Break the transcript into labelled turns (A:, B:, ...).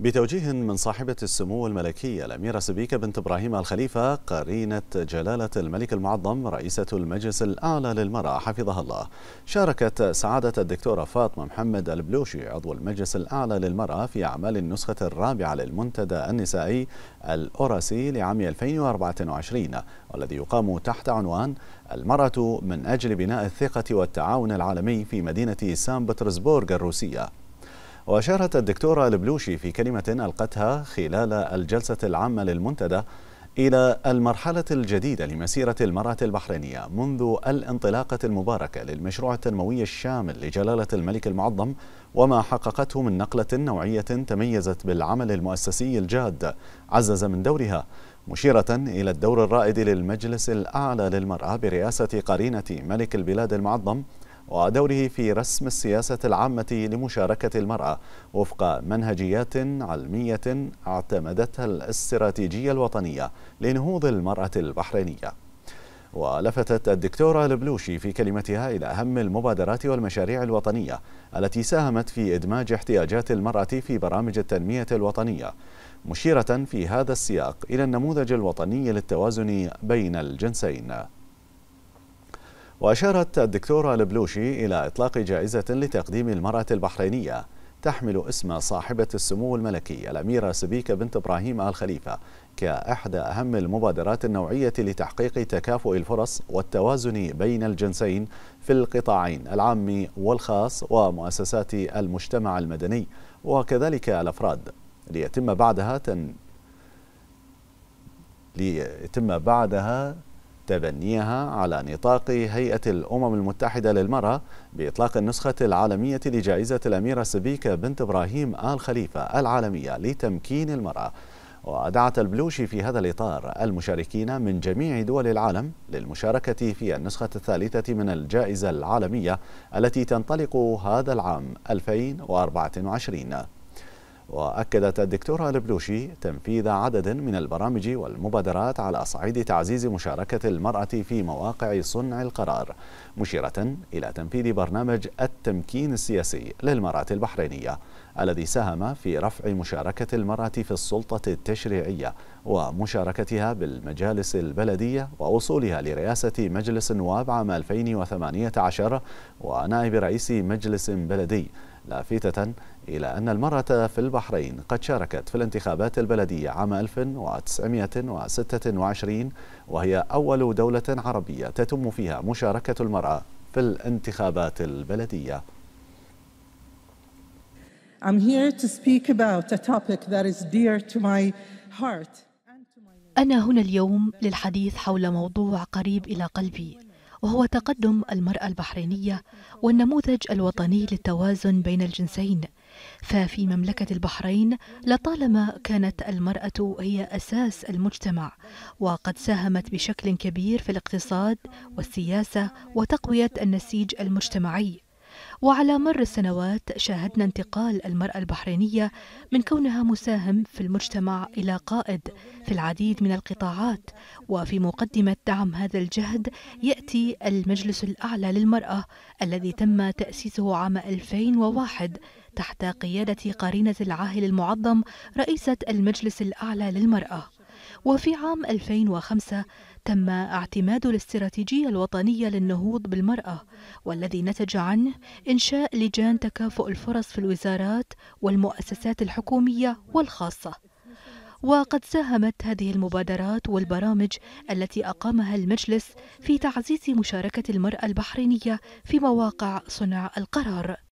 A: بتوجيه من صاحبة السمو الملكية الأميرة سبيكة بنت إبراهيم الخليفة قرينة جلالة الملك المعظم رئيسة المجلس الأعلى للمرأة حفظها الله شاركت سعادة الدكتورة فاطمة محمد البلوشي عضو المجلس الأعلى للمرأة في أعمال النسخة الرابعة للمنتدى النسائي الأوراسي لعام 2024 والذي يقام تحت عنوان المرأة من أجل بناء الثقة والتعاون العالمي في مدينة سان بطرسبورغ الروسية وأشارت الدكتورة البلوشي في كلمة ألقتها خلال الجلسة العامة للمنتدى إلى المرحلة الجديدة لمسيرة المرأة البحرينية منذ الانطلاقة المباركة للمشروع التنموي الشامل لجلالة الملك المعظم وما حققته من نقلة نوعية تميزت بالعمل المؤسسي الجاد عزز من دورها مشيرة إلى الدور الرائد للمجلس الأعلى للمرأة برئاسة قرينة ملك البلاد المعظم ودوره في رسم السياسة العامة لمشاركة المرأة وفق منهجيات علمية اعتمدتها الاستراتيجية الوطنية لنهوض المرأة البحرينية ولفتت الدكتورة البلوشي في كلمتها إلى أهم المبادرات والمشاريع الوطنية التي ساهمت في إدماج احتياجات المرأة في برامج التنمية الوطنية مشيرة في هذا السياق إلى النموذج الوطني للتوازن بين الجنسين وأشارت الدكتورة البلوشي إلى إطلاق جائزة لتقديم المرأة البحرينية تحمل اسم صاحبة السمو الملكي الأميرة سبيكة بنت إبراهيم آل خليفة كإحدى أهم المبادرات النوعية لتحقيق تكافؤ الفرص والتوازن بين الجنسين في القطاعين العام والخاص ومؤسسات المجتمع المدني وكذلك الأفراد ليتم بعدها تن... ليتم بعدها تبنيها على نطاق هيئة الأمم المتحدة للمرأة بإطلاق النسخة العالمية لجائزة الأميرة سبيكة بنت إبراهيم آل خليفة العالمية لتمكين المرأة ودعت البلوشي في هذا الإطار المشاركين من جميع دول العالم للمشاركة في النسخة الثالثة من الجائزة العالمية التي تنطلق هذا العام 2024 وأكدت الدكتورة البلوشي تنفيذ عدد من البرامج والمبادرات على صعيد تعزيز مشاركة المرأة في مواقع صنع القرار مشيرة إلى تنفيذ برنامج التمكين السياسي للمرأة البحرينية الذي ساهم في رفع مشاركة المرأة في السلطة التشريعية ومشاركتها بالمجالس البلدية ووصولها لرئاسة مجلس النواب عام 2018 ونائب رئيس مجلس بلدي لافتة إلى أن المرأة في البحرين قد شاركت في الانتخابات البلدية عام 1926 وهي أول دولة عربية تتم فيها مشاركة المرأة في الانتخابات البلدية
B: I'm here to speak about a topic that is dear to my heart. أنا هنا اليوم للحديث حول موضوع قريب إلى قلبي وهو تقدم المرأة البحرينية والنموذج الوطني للتوازن بين الجنسين ففي مملكة البحرين لطالما كانت المرأة هي أساس المجتمع وقد ساهمت بشكل كبير في الاقتصاد والسياسة وتقوية النسيج المجتمعي وعلى مر السنوات شاهدنا انتقال المرأة البحرينية من كونها مساهم في المجتمع إلى قائد في العديد من القطاعات وفي مقدمة دعم هذا الجهد يأتي المجلس الأعلى للمرأة الذي تم تأسيسه عام 2001 تحت قيادة قرينة العاهل المعظم رئيسة المجلس الأعلى للمرأة وفي عام 2005 تم اعتماد الاستراتيجية الوطنية للنهوض بالمرأة والذي نتج عنه إنشاء لجان تكافؤ الفرص في الوزارات والمؤسسات الحكومية والخاصة وقد ساهمت هذه المبادرات والبرامج التي أقامها المجلس في تعزيز مشاركة المرأة البحرينية
A: في مواقع صنع القرار